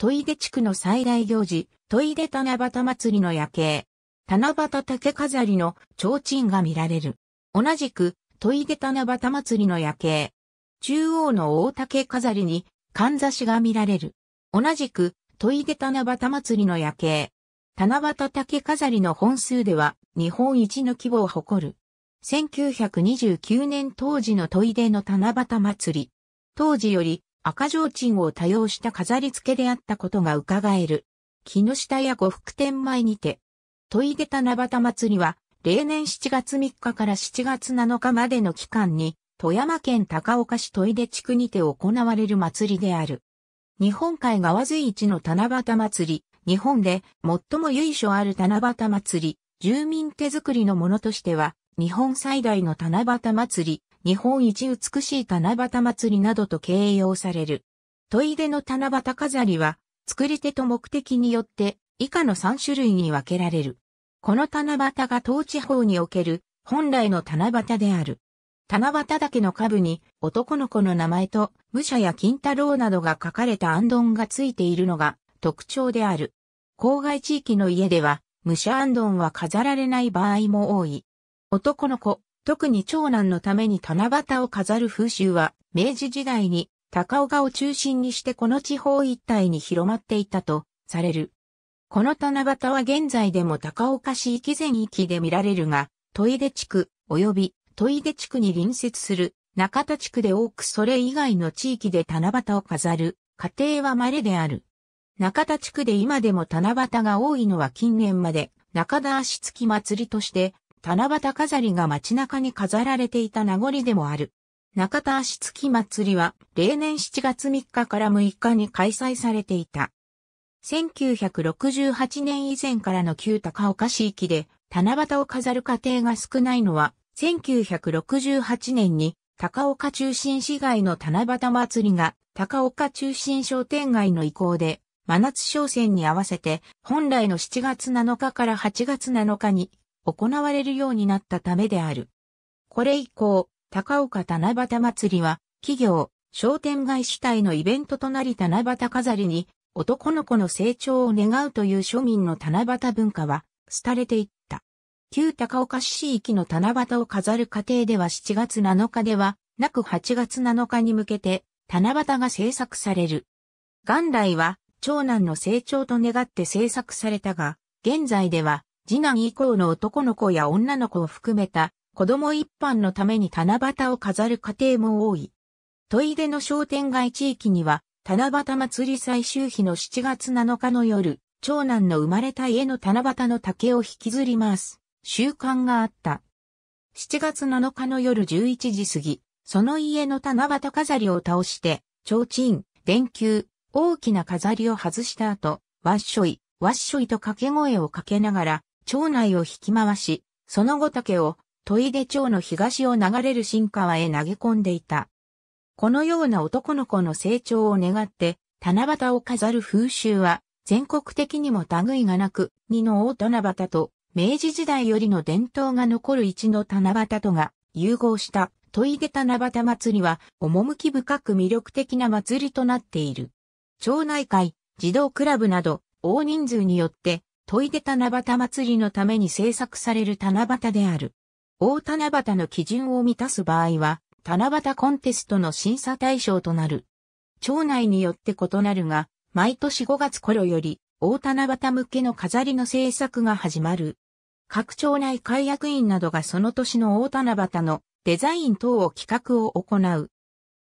トイデ地区の最大行事、トイデ七夕祭りの夜景。七夕竹飾りの提灯が見られる。同じく、トイデ七夕祭りの夜景。中央の大竹飾りに、かんざしが見られる。同じく、トイデ七夕祭りの夜景。七夕竹飾りの本数では、日本一の規模を誇る。1929年当時のトイデの七夕祭り。当時より赤上鎮を多用した飾り付けであったことが伺える。木下屋呉服店前にて、問い出た七夕祭りは、例年7月3日から7月7日までの期間に、富山県高岡市問出地区にて行われる祭りである。日本海側随一の七夕祭り、日本で最も由緒ある七夕祭り、住民手作りのものとしては、日本最大の七夕祭り、日本一美しい七夕祭りなどと形容される。トイ出の七夕飾りは、作り手と目的によって以下の3種類に分けられる。この七夕が当地方における本来の七夕である。七夕岳の下部に男の子の名前と武者や金太郎などが書かれた暗丼がついているのが特徴である。郊外地域の家では武者暗丼は飾られない場合も多い。男の子、特に長男のために七夕を飾る風習は、明治時代に高岡を中心にしてこの地方一帯に広まっていたとされる。この七夕は現在でも高岡市域全域で見られるが、戸出地区及び戸出地区に隣接する中田地区で多くそれ以外の地域で七夕を飾る家庭は稀である。中田地区で今でも七夕が多いのは近年まで中田足つき祭りとして七夕飾りが街中に飾られていた名残でもある。中田足月祭りは例年7月3日から6日に開催されていた。1968年以前からの旧高岡市域で七夕を飾る家庭が少ないのは1968年に高岡中心市街の七夕祭りが高岡中心商店街の移行で真夏商戦に合わせて本来の7月7日から8月7日に行われるようになったためである。これ以降、高岡七夕祭りは、企業、商店街主体のイベントとなり七夕飾りに、男の子の成長を願うという庶民の七夕文化は、廃れていった。旧高岡市域の七夕を飾る過程では7月7日では、なく8月7日に向けて、七夕が制作される。元来は、長男の成長と願って制作されたが、現在では、次男以降の男の子や女の子を含めた子供一般のために七夕を飾る家庭も多い。トイデの商店街地域には、七夕祭り最終日の7月7日の夜、長男の生まれた家の七夕の竹を引きずります、習慣があった。7月7日の夜11時過ぎ、その家の七夕飾りを倒して、提灯、電球、大きな飾りを外した後、わっしょい、わっしょいと掛け声をかけながら、町内を引き回し、その後竹を、戸出町の東を流れる新川へ投げ込んでいた。このような男の子の成長を願って、七夕を飾る風習は、全国的にも類がなく、二の大七夕と、明治時代よりの伝統が残る一の七夕とが融合したトイ出七夕祭りは、趣深く魅力的な祭りとなっている。町内会、児童クラブなど、大人数によって、問いで七夕祭りのために制作される七夕である。大七夕の基準を満たす場合は、七夕コンテストの審査対象となる。町内によって異なるが、毎年5月頃より、大七夕向けの飾りの制作が始まる。各町内会役員などがその年の大七夕のデザイン等を企画を行う。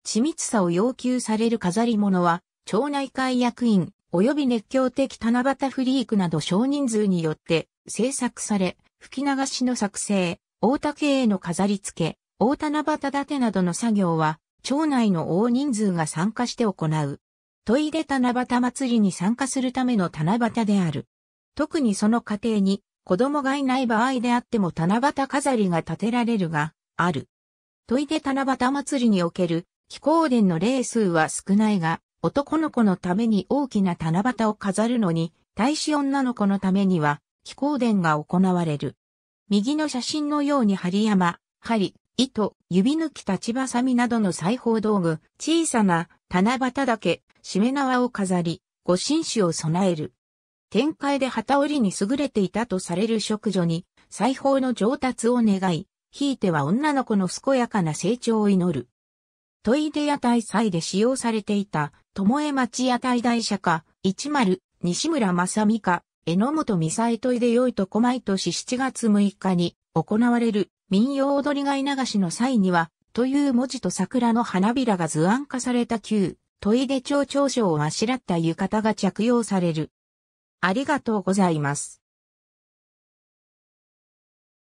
緻密さを要求される飾り物は、町内会役員、及び熱狂的七夕フリークなど少人数によって制作され、吹き流しの作成、大竹への飾り付け、大七夕立てなどの作業は、町内の大人数が参加して行う。問いで七夕祭りに参加するための七夕である。特にその家庭に子供がいない場合であっても七夕飾りが建てられるが、ある。問いで七夕祭りにおける気候伝の例数は少ないが、男の子のために大きな七夕を飾るのに、大使女の子のためには、気候伝が行われる。右の写真のように針山、針、糸、指抜き立ちばさみなどの裁縫道具、小さな七夕だけ、しめ縄を飾り、御神酒を備える。展開で旗織りに優れていたとされる職女に、裁縫の上達を願い、ひいては女の子の健やかな成長を祈る。トイデ屋大祭で使用されていた巴町屋台大社か、一丸、西村正美か、榎本美沙といでよいとこ毎年7月6日に行われる民謡踊りがい流しの際には、という文字と桜の花びらが図案化された旧、といで町長所をあしらった浴衣が着用される。ありがとうございます。